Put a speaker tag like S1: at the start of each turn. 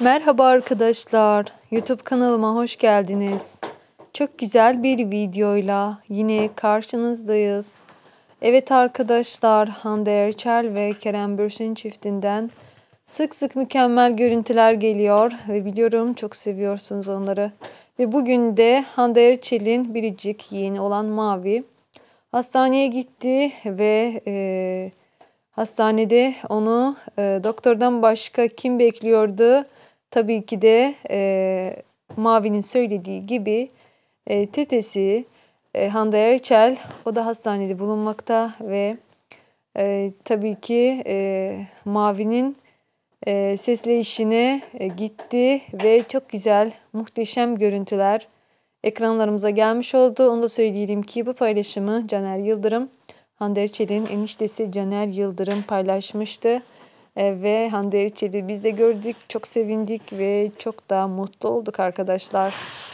S1: Merhaba arkadaşlar. YouTube kanalıma hoş geldiniz. Çok güzel bir videoyla yine karşınızdayız. Evet arkadaşlar, Hande Erçel ve Kerem Bürsin çiftinden sık sık mükemmel görüntüler geliyor ve biliyorum çok seviyorsunuz onları. Ve bugün de Hande Erçel'in biricik yeğeni olan Mavi hastaneye gitti ve e, Hastanede onu e, doktordan başka kim bekliyordu? Tabii ki de e, Mavi'nin söylediği gibi e, tetesi e, Hande Erçel o da hastanede bulunmakta ve e, tabii ki e, Mavi'nin e, sesleyişine e, gitti ve çok güzel, muhteşem görüntüler ekranlarımıza gelmiş oldu. Onu da söyleyelim ki bu paylaşımı Caner Yıldırım Hande Erçel'in eniştesi Caner Yıldırım paylaşmıştı. E, ve Hande Erçel'i biz de gördük, çok sevindik ve çok da mutlu olduk arkadaşlar.